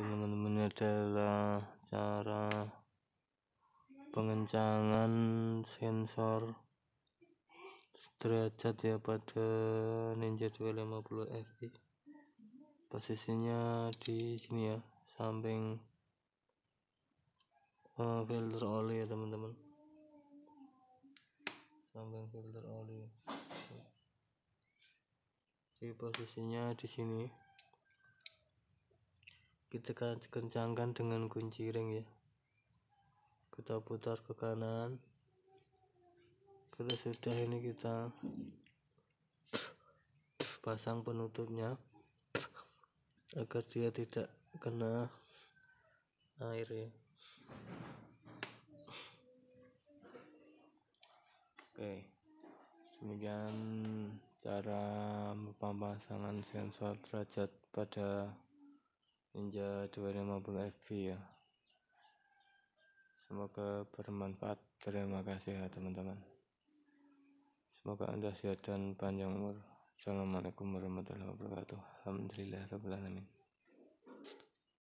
teman-teman adalah cara pengencangan sensor derajat ya pada Ninja 250 FE posisinya di sini ya samping uh, filter oli ya teman-teman samping filter oli di posisinya di sini kita kencangkan dengan kunci ring ya kita putar ke kanan kalau sudah ini kita pasang penutupnya agar dia tidak kena air ya oke demikian cara pemasangan sensor derajat pada Ninja 250 FV ya semoga bermanfaat terima kasih ya teman-teman semoga anda sehat dan panjang umur Assalamualaikum warahmatullahi wabarakatuh Alhamdulillah Alamin